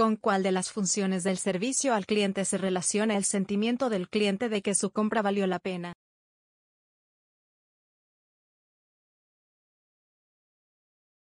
¿Con cuál de las funciones del servicio al cliente se relaciona el sentimiento del cliente de que su compra valió la pena?